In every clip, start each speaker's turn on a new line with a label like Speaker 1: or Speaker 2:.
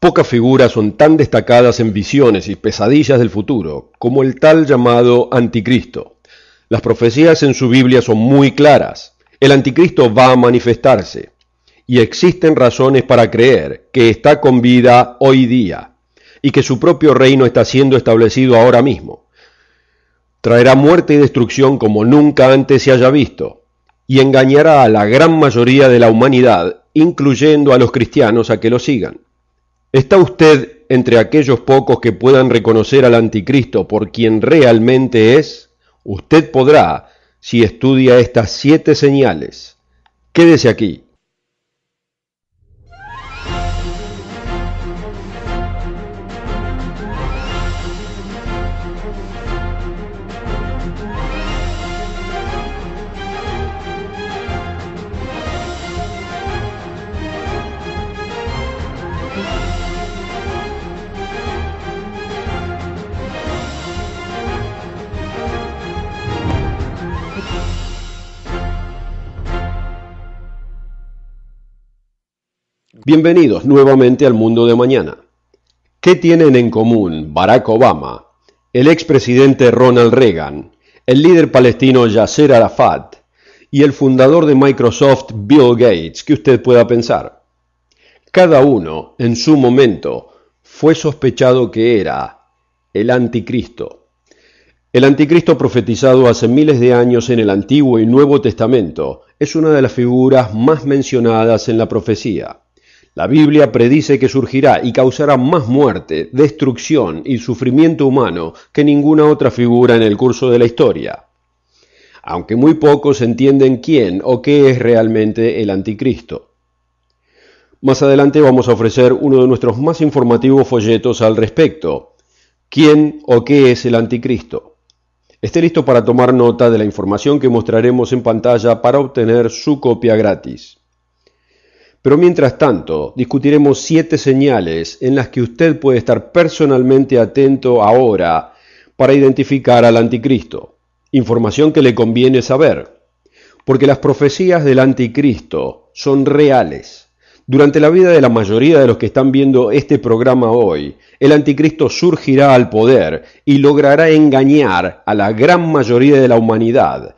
Speaker 1: Pocas figuras son tan destacadas en visiones y pesadillas del futuro como el tal llamado anticristo. Las profecías en su Biblia son muy claras. El anticristo va a manifestarse y existen razones para creer que está con vida hoy día y que su propio reino está siendo establecido ahora mismo traerá muerte y destrucción como nunca antes se haya visto, y engañará a la gran mayoría de la humanidad, incluyendo a los cristianos a que lo sigan. ¿Está usted entre aquellos pocos que puedan reconocer al anticristo por quien realmente es? Usted podrá si estudia estas siete señales. Quédese aquí. Bienvenidos nuevamente al mundo de mañana. ¿Qué tienen en común Barack Obama, el expresidente Ronald Reagan, el líder palestino Yasser Arafat y el fundador de Microsoft Bill Gates que usted pueda pensar? Cada uno, en su momento, fue sospechado que era el anticristo. El anticristo profetizado hace miles de años en el Antiguo y Nuevo Testamento es una de las figuras más mencionadas en la profecía. La Biblia predice que surgirá y causará más muerte, destrucción y sufrimiento humano que ninguna otra figura en el curso de la historia. Aunque muy pocos entienden quién o qué es realmente el anticristo. Más adelante vamos a ofrecer uno de nuestros más informativos folletos al respecto. ¿Quién o qué es el anticristo? Esté listo para tomar nota de la información que mostraremos en pantalla para obtener su copia gratis. Pero mientras tanto, discutiremos siete señales en las que usted puede estar personalmente atento ahora para identificar al anticristo. Información que le conviene saber, porque las profecías del anticristo son reales. Durante la vida de la mayoría de los que están viendo este programa hoy, el anticristo surgirá al poder y logrará engañar a la gran mayoría de la humanidad,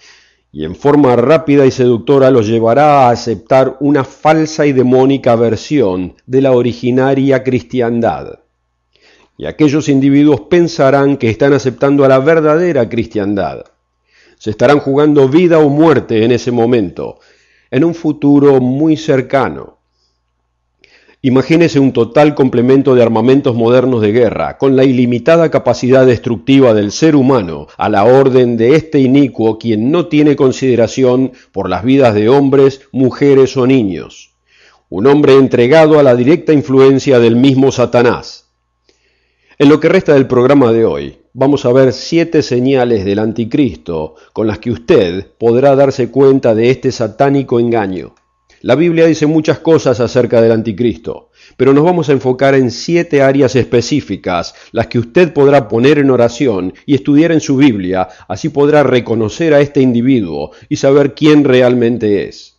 Speaker 1: y en forma rápida y seductora los llevará a aceptar una falsa y demónica versión de la originaria cristiandad. Y aquellos individuos pensarán que están aceptando a la verdadera cristiandad. Se estarán jugando vida o muerte en ese momento, en un futuro muy cercano. Imagínese un total complemento de armamentos modernos de guerra, con la ilimitada capacidad destructiva del ser humano, a la orden de este inicuo quien no tiene consideración por las vidas de hombres, mujeres o niños. Un hombre entregado a la directa influencia del mismo Satanás. En lo que resta del programa de hoy, vamos a ver siete señales del anticristo con las que usted podrá darse cuenta de este satánico engaño. La Biblia dice muchas cosas acerca del anticristo, pero nos vamos a enfocar en siete áreas específicas, las que usted podrá poner en oración y estudiar en su Biblia, así podrá reconocer a este individuo y saber quién realmente es.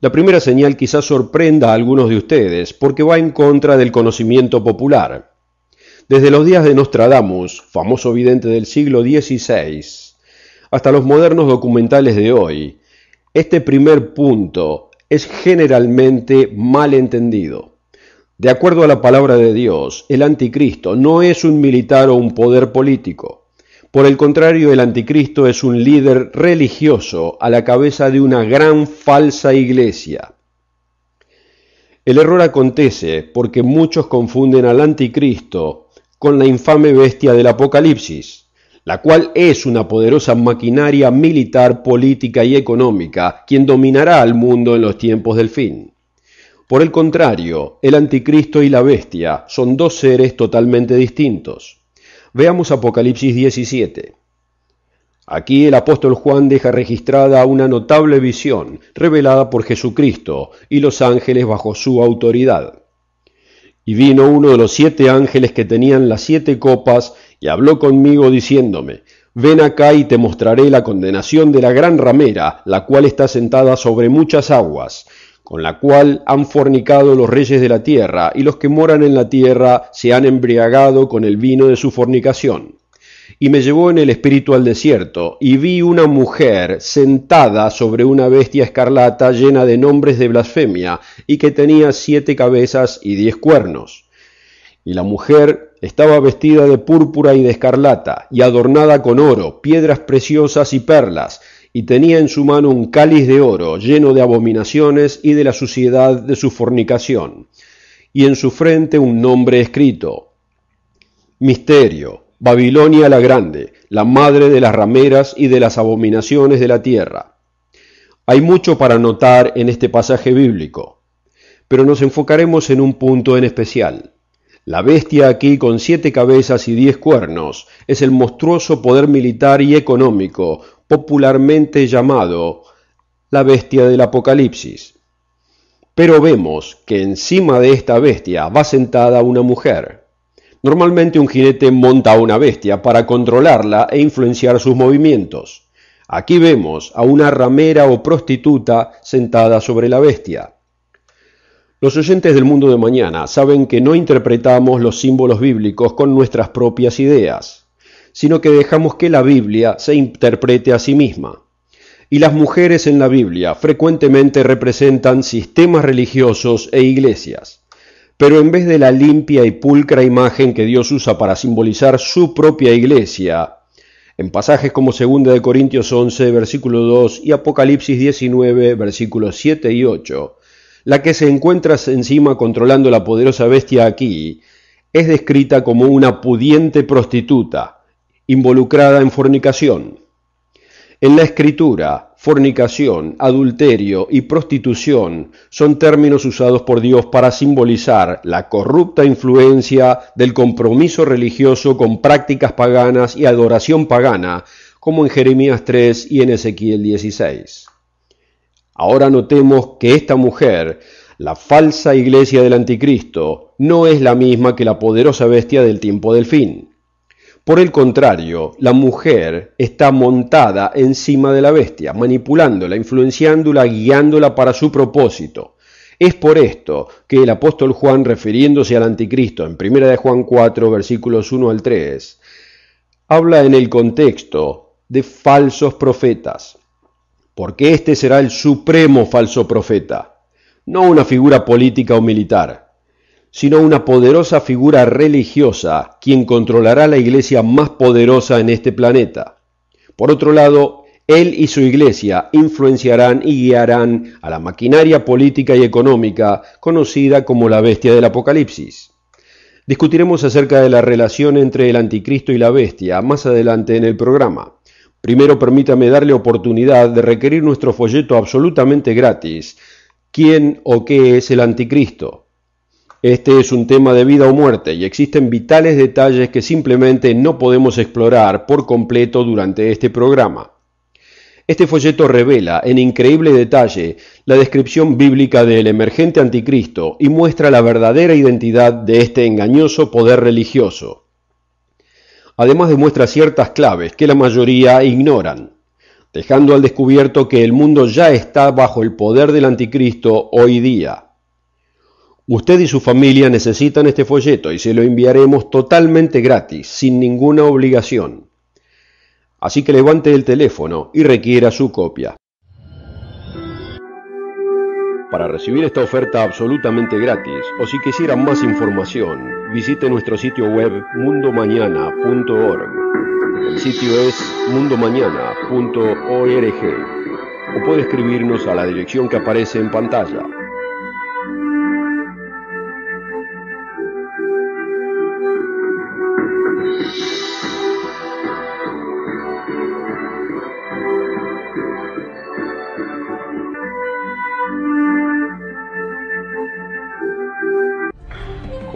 Speaker 1: La primera señal quizás sorprenda a algunos de ustedes, porque va en contra del conocimiento popular. Desde los días de Nostradamus, famoso vidente del siglo XVI, hasta los modernos documentales de hoy, este primer punto es generalmente mal entendido. De acuerdo a la palabra de Dios, el anticristo no es un militar o un poder político. Por el contrario, el anticristo es un líder religioso a la cabeza de una gran falsa iglesia. El error acontece porque muchos confunden al anticristo con la infame bestia del Apocalipsis la cual es una poderosa maquinaria militar, política y económica, quien dominará al mundo en los tiempos del fin. Por el contrario, el anticristo y la bestia son dos seres totalmente distintos. Veamos Apocalipsis 17. Aquí el apóstol Juan deja registrada una notable visión revelada por Jesucristo y los ángeles bajo su autoridad. Y vino uno de los siete ángeles que tenían las siete copas y habló conmigo diciéndome, Ven acá y te mostraré la condenación de la gran ramera, la cual está sentada sobre muchas aguas, con la cual han fornicado los reyes de la tierra, y los que moran en la tierra se han embriagado con el vino de su fornicación. Y me llevó en el espíritu al desierto, y vi una mujer sentada sobre una bestia escarlata llena de nombres de blasfemia, y que tenía siete cabezas y diez cuernos. Y la mujer estaba vestida de púrpura y de escarlata, y adornada con oro, piedras preciosas y perlas, y tenía en su mano un cáliz de oro, lleno de abominaciones y de la suciedad de su fornicación, y en su frente un nombre escrito. Misterio, Babilonia la Grande, la madre de las rameras y de las abominaciones de la tierra. Hay mucho para notar en este pasaje bíblico, pero nos enfocaremos en un punto en especial. La bestia aquí, con siete cabezas y diez cuernos, es el monstruoso poder militar y económico, popularmente llamado la bestia del Apocalipsis. Pero vemos que encima de esta bestia va sentada una mujer. Normalmente un jinete monta a una bestia para controlarla e influenciar sus movimientos. Aquí vemos a una ramera o prostituta sentada sobre la bestia. Los oyentes del mundo de mañana saben que no interpretamos los símbolos bíblicos con nuestras propias ideas, sino que dejamos que la Biblia se interprete a sí misma. Y las mujeres en la Biblia frecuentemente representan sistemas religiosos e iglesias, pero en vez de la limpia y pulcra imagen que Dios usa para simbolizar su propia iglesia, en pasajes como 2 de Corintios 11, versículo 2 y Apocalipsis 19, versículos 7 y 8, la que se encuentra encima controlando la poderosa bestia aquí es descrita como una pudiente prostituta involucrada en fornicación. En la escritura, fornicación, adulterio y prostitución son términos usados por Dios para simbolizar la corrupta influencia del compromiso religioso con prácticas paganas y adoración pagana, como en Jeremías 3 y en Ezequiel 16. Ahora notemos que esta mujer, la falsa iglesia del anticristo, no es la misma que la poderosa bestia del tiempo del fin. Por el contrario, la mujer está montada encima de la bestia, manipulándola, influenciándola, guiándola para su propósito. Es por esto que el apóstol Juan, refiriéndose al anticristo en 1 Juan 4, versículos 1 al 3, habla en el contexto de falsos profetas porque este será el supremo falso profeta, no una figura política o militar, sino una poderosa figura religiosa, quien controlará la iglesia más poderosa en este planeta. Por otro lado, él y su iglesia influenciarán y guiarán a la maquinaria política y económica conocida como la bestia del Apocalipsis. Discutiremos acerca de la relación entre el anticristo y la bestia más adelante en el programa. Primero permítame darle oportunidad de requerir nuestro folleto absolutamente gratis. ¿Quién o qué es el anticristo? Este es un tema de vida o muerte y existen vitales detalles que simplemente no podemos explorar por completo durante este programa. Este folleto revela en increíble detalle la descripción bíblica del emergente anticristo y muestra la verdadera identidad de este engañoso poder religioso además demuestra ciertas claves que la mayoría ignoran, dejando al descubierto que el mundo ya está bajo el poder del anticristo hoy día. Usted y su familia necesitan este folleto y se lo enviaremos totalmente gratis, sin ninguna obligación. Así que levante el teléfono y requiera su copia. Para recibir esta oferta absolutamente gratis o si quisieran más información, visite nuestro sitio web mundomañana.org. El sitio es mundomañana.org o puede escribirnos a la dirección que aparece en pantalla.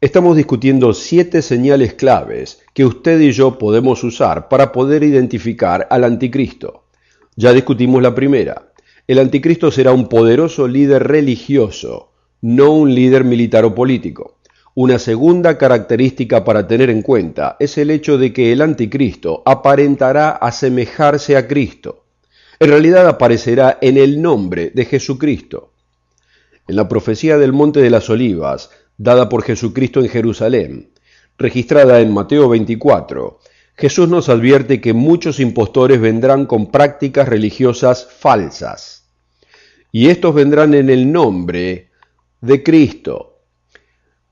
Speaker 1: Estamos discutiendo siete señales claves que usted y yo podemos usar para poder identificar al anticristo. Ya discutimos la primera. El anticristo será un poderoso líder religioso, no un líder militar o político. Una segunda característica para tener en cuenta es el hecho de que el anticristo aparentará asemejarse a Cristo. En realidad aparecerá en el nombre de Jesucristo. En la profecía del Monte de las Olivas dada por Jesucristo en Jerusalén, registrada en Mateo 24, Jesús nos advierte que muchos impostores vendrán con prácticas religiosas falsas. Y estos vendrán en el nombre de Cristo.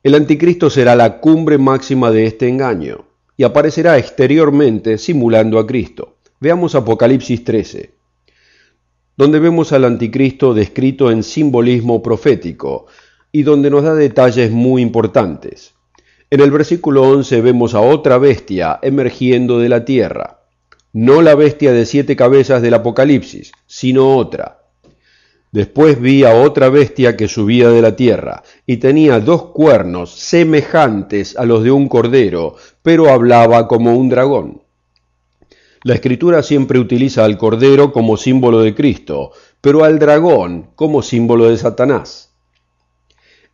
Speaker 1: El anticristo será la cumbre máxima de este engaño y aparecerá exteriormente simulando a Cristo. Veamos Apocalipsis 13, donde vemos al anticristo descrito en simbolismo profético, y donde nos da detalles muy importantes. En el versículo 11 vemos a otra bestia emergiendo de la tierra. No la bestia de siete cabezas del Apocalipsis, sino otra. Después vi a otra bestia que subía de la tierra, y tenía dos cuernos semejantes a los de un cordero, pero hablaba como un dragón. La escritura siempre utiliza al cordero como símbolo de Cristo, pero al dragón como símbolo de Satanás.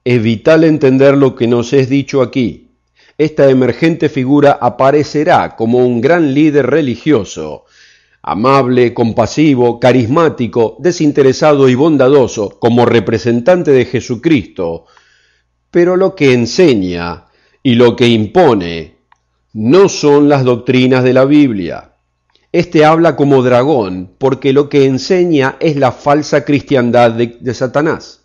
Speaker 1: Es vital entender lo que nos es dicho aquí. Esta emergente figura aparecerá como un gran líder religioso, amable, compasivo, carismático, desinteresado y bondadoso, como representante de Jesucristo. Pero lo que enseña y lo que impone no son las doctrinas de la Biblia. Este habla como dragón porque lo que enseña es la falsa cristiandad de, de Satanás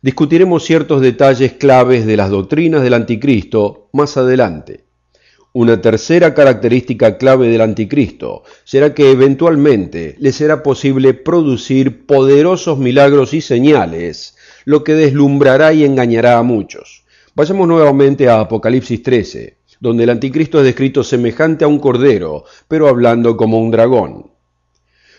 Speaker 1: discutiremos ciertos detalles claves de las doctrinas del anticristo más adelante. Una tercera característica clave del anticristo será que eventualmente le será posible producir poderosos milagros y señales, lo que deslumbrará y engañará a muchos. Vayamos nuevamente a Apocalipsis 13, donde el anticristo es descrito semejante a un cordero, pero hablando como un dragón.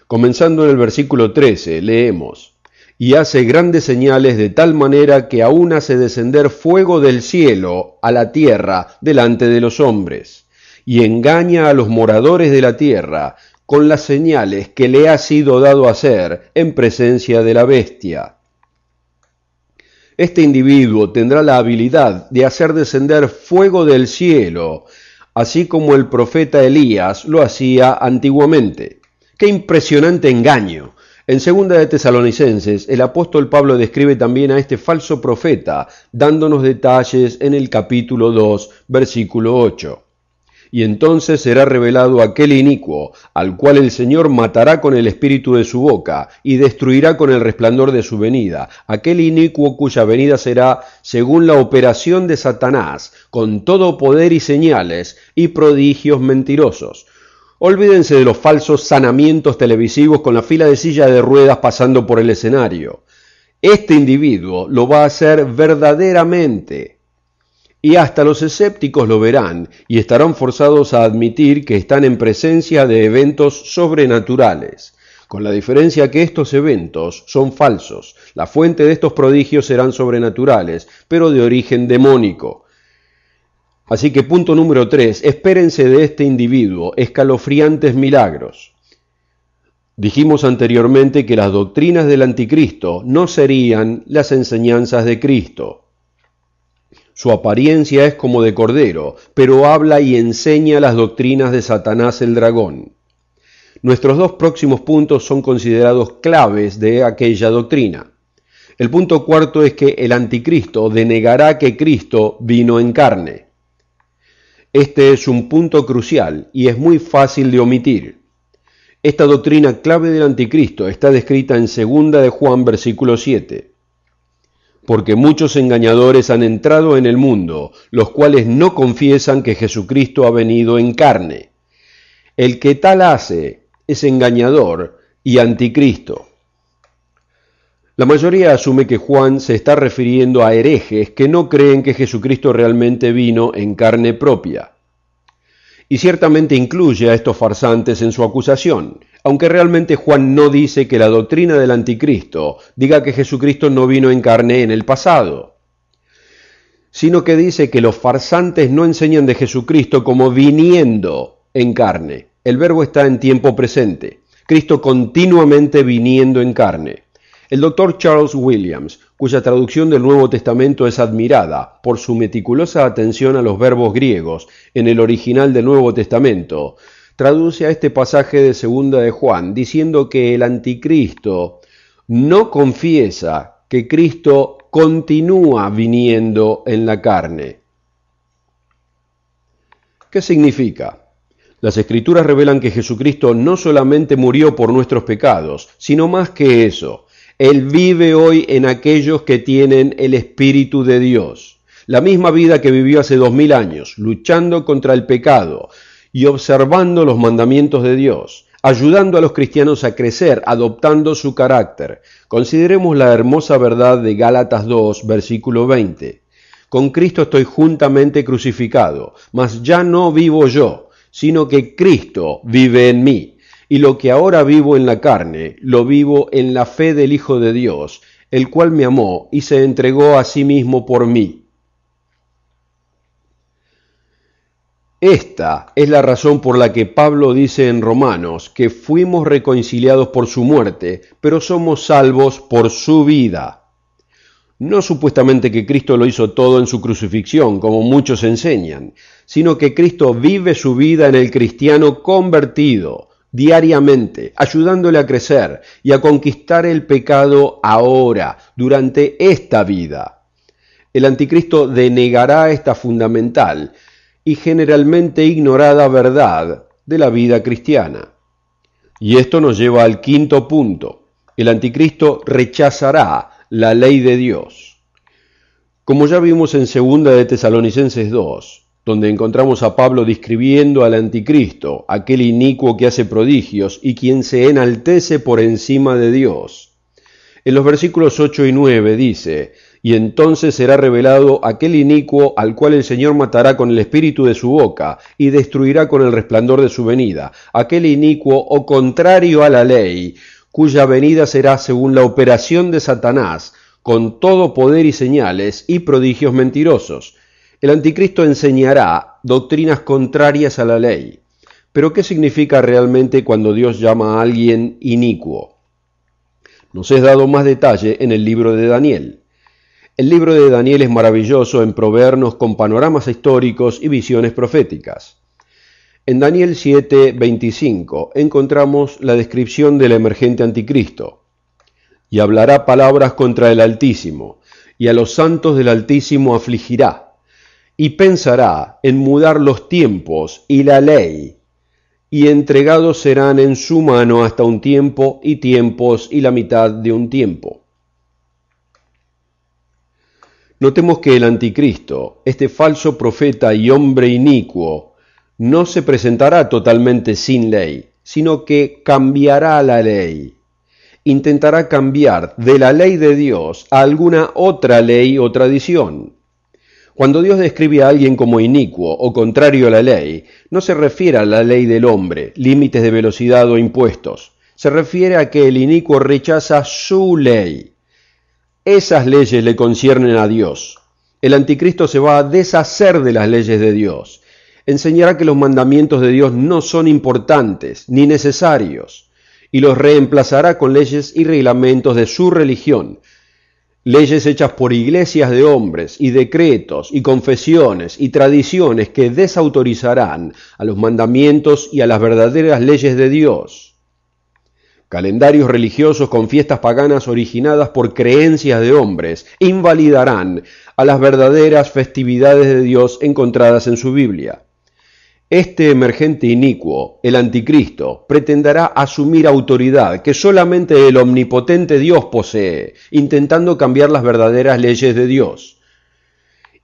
Speaker 1: Comenzando en el versículo 13, leemos, y hace grandes señales de tal manera que aún hace descender fuego del cielo a la tierra delante de los hombres, y engaña a los moradores de la tierra con las señales que le ha sido dado hacer en presencia de la bestia. Este individuo tendrá la habilidad de hacer descender fuego del cielo, así como el profeta Elías lo hacía antiguamente. ¡Qué impresionante engaño! En segunda de Tesalonicenses, el apóstol Pablo describe también a este falso profeta, dándonos detalles en el capítulo 2, versículo 8. Y entonces será revelado aquel inicuo, al cual el Señor matará con el espíritu de su boca, y destruirá con el resplandor de su venida, aquel inicuo cuya venida será según la operación de Satanás, con todo poder y señales y prodigios mentirosos Olvídense de los falsos sanamientos televisivos con la fila de silla de ruedas pasando por el escenario. Este individuo lo va a hacer verdaderamente. Y hasta los escépticos lo verán y estarán forzados a admitir que están en presencia de eventos sobrenaturales, con la diferencia que estos eventos son falsos. La fuente de estos prodigios serán sobrenaturales, pero de origen demónico. Así que punto número 3, espérense de este individuo escalofriantes milagros. Dijimos anteriormente que las doctrinas del anticristo no serían las enseñanzas de Cristo. Su apariencia es como de cordero, pero habla y enseña las doctrinas de Satanás el dragón. Nuestros dos próximos puntos son considerados claves de aquella doctrina. El punto cuarto es que el anticristo denegará que Cristo vino en carne. Este es un punto crucial y es muy fácil de omitir. Esta doctrina clave del anticristo está descrita en 2 de Juan versículo 7. Porque muchos engañadores han entrado en el mundo, los cuales no confiesan que Jesucristo ha venido en carne. El que tal hace es engañador y anticristo. La mayoría asume que Juan se está refiriendo a herejes que no creen que Jesucristo realmente vino en carne propia. Y ciertamente incluye a estos farsantes en su acusación, aunque realmente Juan no dice que la doctrina del anticristo diga que Jesucristo no vino en carne en el pasado, sino que dice que los farsantes no enseñan de Jesucristo como viniendo en carne. El verbo está en tiempo presente, Cristo continuamente viniendo en carne. El doctor Charles Williams, cuya traducción del Nuevo Testamento es admirada por su meticulosa atención a los verbos griegos en el original del Nuevo Testamento, traduce a este pasaje de Segunda de Juan diciendo que el anticristo no confiesa que Cristo continúa viniendo en la carne. ¿Qué significa? Las escrituras revelan que Jesucristo no solamente murió por nuestros pecados, sino más que eso. Él vive hoy en aquellos que tienen el Espíritu de Dios. La misma vida que vivió hace dos mil años, luchando contra el pecado y observando los mandamientos de Dios, ayudando a los cristianos a crecer, adoptando su carácter. Consideremos la hermosa verdad de Gálatas 2, versículo 20. Con Cristo estoy juntamente crucificado, mas ya no vivo yo, sino que Cristo vive en mí. Y lo que ahora vivo en la carne, lo vivo en la fe del Hijo de Dios, el cual me amó y se entregó a sí mismo por mí. Esta es la razón por la que Pablo dice en Romanos que fuimos reconciliados por su muerte, pero somos salvos por su vida. No supuestamente que Cristo lo hizo todo en su crucifixión, como muchos enseñan, sino que Cristo vive su vida en el cristiano convertido diariamente, ayudándole a crecer y a conquistar el pecado ahora, durante esta vida. El anticristo denegará esta fundamental y generalmente ignorada verdad de la vida cristiana. Y esto nos lleva al quinto punto. El anticristo rechazará la ley de Dios. Como ya vimos en 2 de Tesalonicenses 2, donde encontramos a Pablo describiendo al anticristo, aquel inicuo que hace prodigios y quien se enaltece por encima de Dios. En los versículos 8 y 9 dice, y entonces será revelado aquel inicuo al cual el Señor matará con el espíritu de su boca y destruirá con el resplandor de su venida, aquel inicuo o contrario a la ley, cuya venida será según la operación de Satanás, con todo poder y señales y prodigios mentirosos el anticristo enseñará doctrinas contrarias a la ley. Pero ¿qué significa realmente cuando Dios llama a alguien inicuo? Nos es dado más detalle en el libro de Daniel. El libro de Daniel es maravilloso en proveernos con panoramas históricos y visiones proféticas. En Daniel 7:25 encontramos la descripción del emergente anticristo. Y hablará palabras contra el Altísimo, y a los santos del Altísimo afligirá y pensará en mudar los tiempos y la ley, y entregados serán en su mano hasta un tiempo y tiempos y la mitad de un tiempo. Notemos que el anticristo, este falso profeta y hombre inicuo, no se presentará totalmente sin ley, sino que cambiará la ley. Intentará cambiar de la ley de Dios a alguna otra ley o tradición, cuando Dios describe a alguien como inicuo o contrario a la ley, no se refiere a la ley del hombre, límites de velocidad o impuestos. Se refiere a que el inicuo rechaza su ley. Esas leyes le conciernen a Dios. El anticristo se va a deshacer de las leyes de Dios. Enseñará que los mandamientos de Dios no son importantes ni necesarios y los reemplazará con leyes y reglamentos de su religión, leyes hechas por iglesias de hombres y decretos y confesiones y tradiciones que desautorizarán a los mandamientos y a las verdaderas leyes de Dios. Calendarios religiosos con fiestas paganas originadas por creencias de hombres invalidarán a las verdaderas festividades de Dios encontradas en su Biblia. Este emergente inicuo, el anticristo, pretenderá asumir autoridad que solamente el omnipotente Dios posee, intentando cambiar las verdaderas leyes de Dios.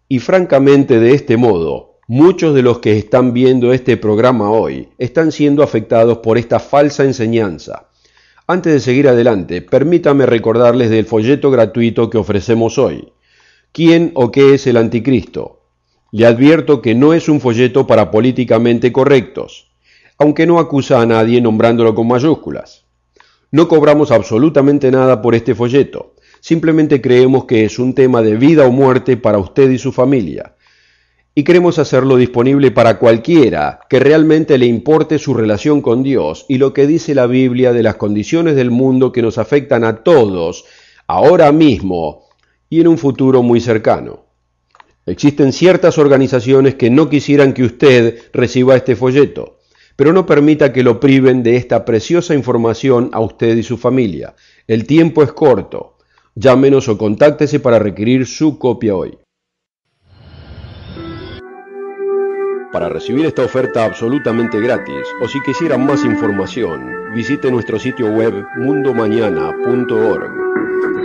Speaker 1: Y francamente de este modo, muchos de los que están viendo este programa hoy están siendo afectados por esta falsa enseñanza. Antes de seguir adelante, permítame recordarles del folleto gratuito que ofrecemos hoy. ¿Quién o qué es el anticristo? Le advierto que no es un folleto para políticamente correctos, aunque no acusa a nadie nombrándolo con mayúsculas. No cobramos absolutamente nada por este folleto, simplemente creemos que es un tema de vida o muerte para usted y su familia, y queremos hacerlo disponible para cualquiera que realmente le importe su relación con Dios y lo que dice la Biblia de las condiciones del mundo que nos afectan a todos, ahora mismo y en un futuro muy cercano. Existen ciertas organizaciones que no quisieran que usted reciba este folleto, pero no permita que lo priven de esta preciosa información a usted y su familia. El tiempo es corto. Llámenos o contáctese para requerir su copia hoy. Para recibir esta oferta absolutamente gratis o si quisieran más información, visite nuestro sitio web mundomañana.org.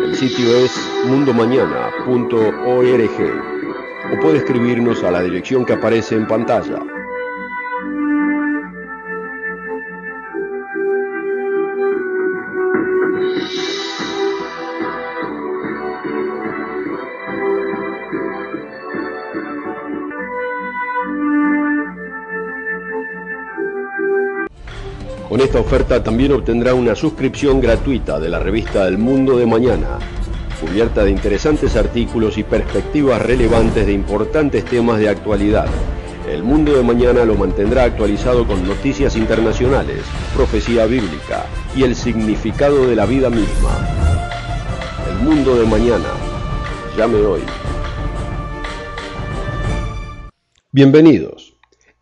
Speaker 1: El sitio es mundomañana.org o puede escribirnos a la dirección que aparece en pantalla. Con esta oferta también obtendrá una suscripción gratuita de la revista El Mundo de Mañana cubierta de interesantes artículos y perspectivas relevantes de importantes temas de actualidad. El mundo de mañana lo mantendrá actualizado con noticias internacionales, profecía bíblica y el significado de la vida misma. El mundo de mañana. Llame hoy. Bienvenidos.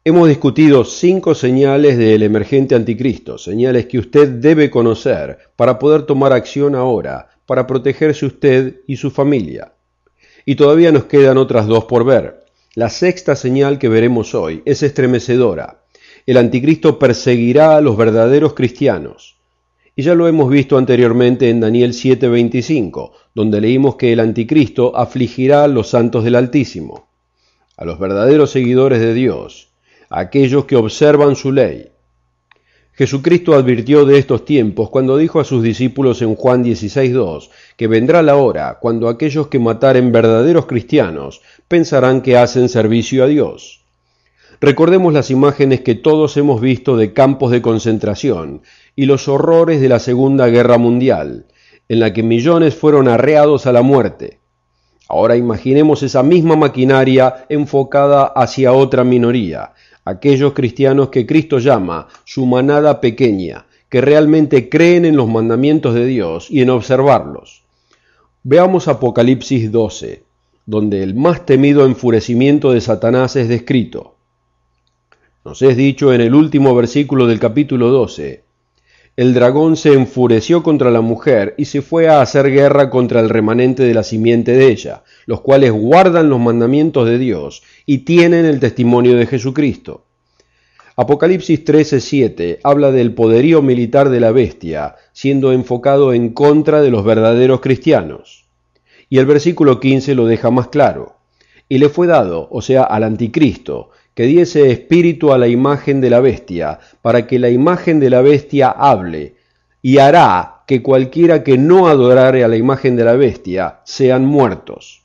Speaker 1: Hemos discutido cinco señales del emergente anticristo, señales que usted debe conocer para poder tomar acción ahora, para protegerse usted y su familia. Y todavía nos quedan otras dos por ver. La sexta señal que veremos hoy es estremecedora. El anticristo perseguirá a los verdaderos cristianos. Y ya lo hemos visto anteriormente en Daniel 7:25, donde leímos que el anticristo afligirá a los santos del Altísimo, a los verdaderos seguidores de Dios, a aquellos que observan su ley, Jesucristo advirtió de estos tiempos cuando dijo a sus discípulos en Juan 16.2, que vendrá la hora cuando aquellos que mataren verdaderos cristianos pensarán que hacen servicio a Dios. Recordemos las imágenes que todos hemos visto de campos de concentración y los horrores de la Segunda Guerra Mundial, en la que millones fueron arreados a la muerte. Ahora imaginemos esa misma maquinaria enfocada hacia otra minoría, aquellos cristianos que Cristo llama su manada pequeña, que realmente creen en los mandamientos de Dios y en observarlos. Veamos Apocalipsis 12, donde el más temido enfurecimiento de Satanás es descrito. Nos es dicho en el último versículo del capítulo 12, el dragón se enfureció contra la mujer y se fue a hacer guerra contra el remanente de la simiente de ella, los cuales guardan los mandamientos de Dios y tienen el testimonio de Jesucristo. Apocalipsis 13:7 habla del poderío militar de la bestia, siendo enfocado en contra de los verdaderos cristianos. Y el versículo 15 lo deja más claro. Y le fue dado, o sea, al anticristo, que diese espíritu a la imagen de la bestia, para que la imagen de la bestia hable, y hará que cualquiera que no adorare a la imagen de la bestia sean muertos.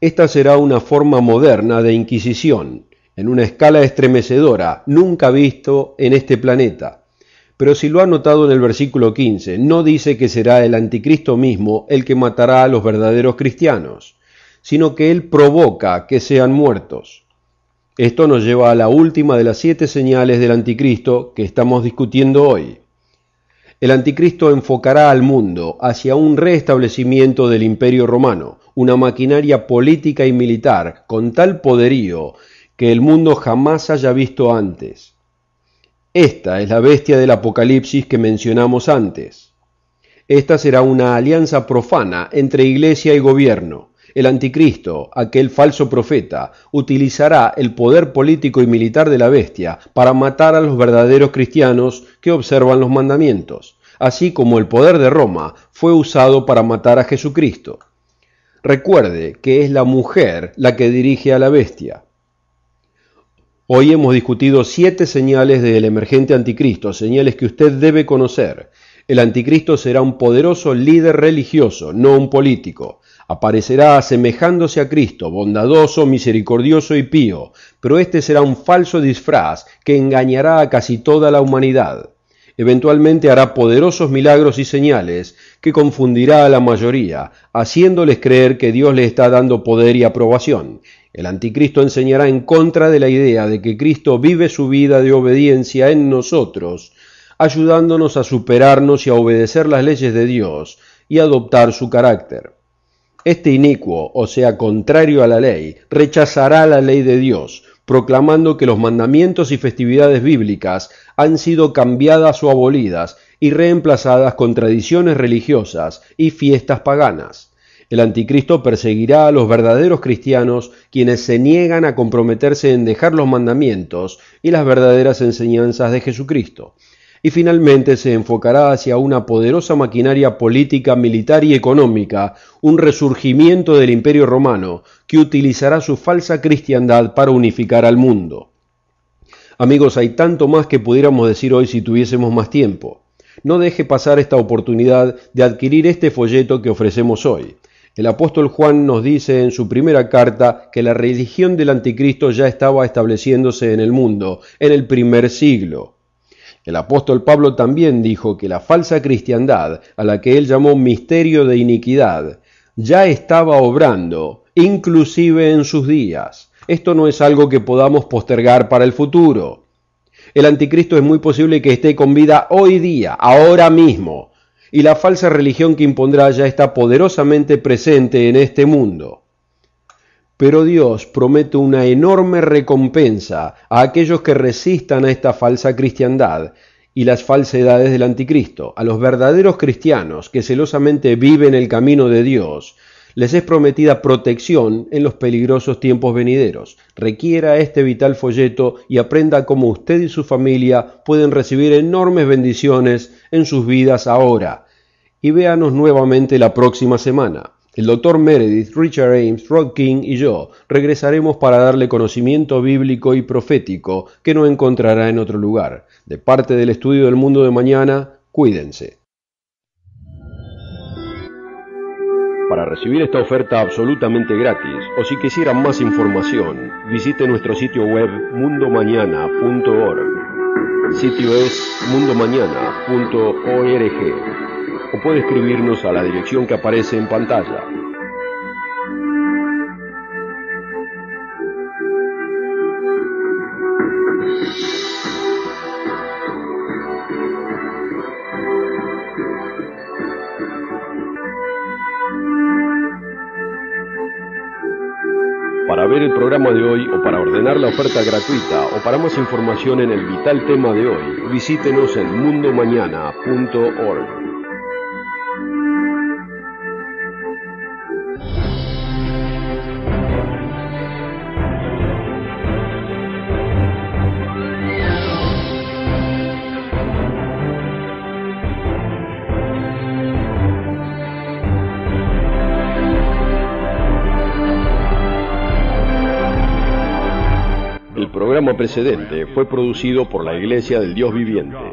Speaker 1: Esta será una forma moderna de inquisición, en una escala estremecedora, nunca visto en este planeta. Pero si lo ha notado en el versículo 15, no dice que será el anticristo mismo el que matará a los verdaderos cristianos sino que Él provoca que sean muertos. Esto nos lleva a la última de las siete señales del anticristo que estamos discutiendo hoy. El anticristo enfocará al mundo hacia un restablecimiento del imperio romano, una maquinaria política y militar con tal poderío que el mundo jamás haya visto antes. Esta es la bestia del Apocalipsis que mencionamos antes. Esta será una alianza profana entre iglesia y gobierno. El anticristo, aquel falso profeta, utilizará el poder político y militar de la bestia para matar a los verdaderos cristianos que observan los mandamientos, así como el poder de Roma fue usado para matar a Jesucristo. Recuerde que es la mujer la que dirige a la bestia. Hoy hemos discutido siete señales del emergente anticristo, señales que usted debe conocer. El anticristo será un poderoso líder religioso, no un político aparecerá asemejándose a Cristo, bondadoso, misericordioso y pío, pero este será un falso disfraz que engañará a casi toda la humanidad. Eventualmente hará poderosos milagros y señales que confundirá a la mayoría, haciéndoles creer que Dios le está dando poder y aprobación. El anticristo enseñará en contra de la idea de que Cristo vive su vida de obediencia en nosotros, ayudándonos a superarnos y a obedecer las leyes de Dios y adoptar su carácter. Este inicuo, o sea, contrario a la ley, rechazará la ley de Dios, proclamando que los mandamientos y festividades bíblicas han sido cambiadas o abolidas y reemplazadas con tradiciones religiosas y fiestas paganas. El anticristo perseguirá a los verdaderos cristianos quienes se niegan a comprometerse en dejar los mandamientos y las verdaderas enseñanzas de Jesucristo y finalmente se enfocará hacia una poderosa maquinaria política, militar y económica, un resurgimiento del imperio romano, que utilizará su falsa cristiandad para unificar al mundo. Amigos, hay tanto más que pudiéramos decir hoy si tuviésemos más tiempo. No deje pasar esta oportunidad de adquirir este folleto que ofrecemos hoy. El apóstol Juan nos dice en su primera carta que la religión del anticristo ya estaba estableciéndose en el mundo, en el primer siglo. El apóstol Pablo también dijo que la falsa cristiandad, a la que él llamó misterio de iniquidad, ya estaba obrando, inclusive en sus días. Esto no es algo que podamos postergar para el futuro. El anticristo es muy posible que esté con vida hoy día, ahora mismo, y la falsa religión que impondrá ya está poderosamente presente en este mundo. Pero Dios promete una enorme recompensa a aquellos que resistan a esta falsa cristiandad y las falsedades del anticristo. A los verdaderos cristianos que celosamente viven el camino de Dios, les es prometida protección en los peligrosos tiempos venideros. Requiera este vital folleto y aprenda cómo usted y su familia pueden recibir enormes bendiciones en sus vidas ahora. Y véanos nuevamente la próxima semana. El doctor Meredith, Richard Ames, Rod King y yo regresaremos para darle conocimiento bíblico y profético que no encontrará en otro lugar. De parte del estudio del mundo de mañana, cuídense. Para recibir esta oferta absolutamente gratis o si quisieran más información, visite nuestro sitio web mundomañana.org. Sitio es mundomañana.org o puede escribirnos a la dirección que aparece en pantalla. Para ver el programa de hoy o para ordenar la oferta gratuita o para más información en el vital tema de hoy, visítenos en mundomañana.org. precedente fue producido por la Iglesia del Dios Viviente.